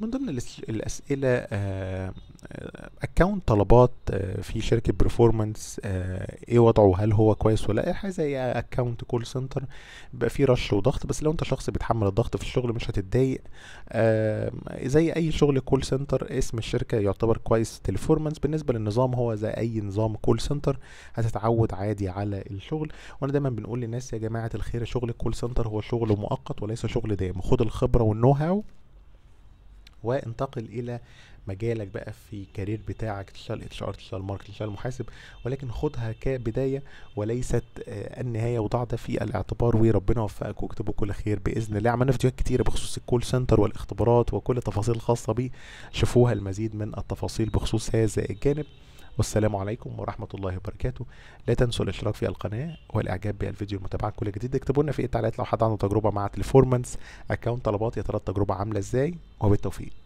من ضمن الأسئلة أكاونت آه، آه، طلبات آه، في شركة برفورمانس إيه وضعه هل هو كويس ولا إيه حاجة زي أكونت كول سنتر بيبقى فيه رش وضغط بس لو أنت شخص بيتحمل الضغط في الشغل مش هتتضايق زي أي شغل كول سنتر اسم الشركة يعتبر كويس تلفورمانس بالنسبة للنظام هو زي أي نظام كول سنتر هتتعود عادي على الشغل وأنا دايما بنقول للناس يا جماعة الخير شغل الكول سنتر هو شغل مؤقت وليس شغل دائم خد الخبرة والنو هاو وانتقل الى مجالك بقى في الكارير بتاعك تشتغل اتش ار تشتغل ماركت تشتغل محاسب ولكن خدها كبدايه وليست آه، النهايه وضع ده في الاعتبار وربنا يوفقك واكتبوا كل خير باذن الله عملنا فيديوهات كتيره بخصوص الكول سنتر والاختبارات وكل التفاصيل الخاصه بيه شوفوها المزيد من التفاصيل بخصوص هذا الجانب والسلام عليكم ورحمة الله وبركاته لا تنسوا الاشتراك في القناة والاعجاب بالفيديو ومتابعة كل جديد اكتبوا لنا في التعليقات لو حد عنده تجربة مع تليفورمانس اكونت طلبات يا ترى التجربة عاملة ازاي وبالتوفيق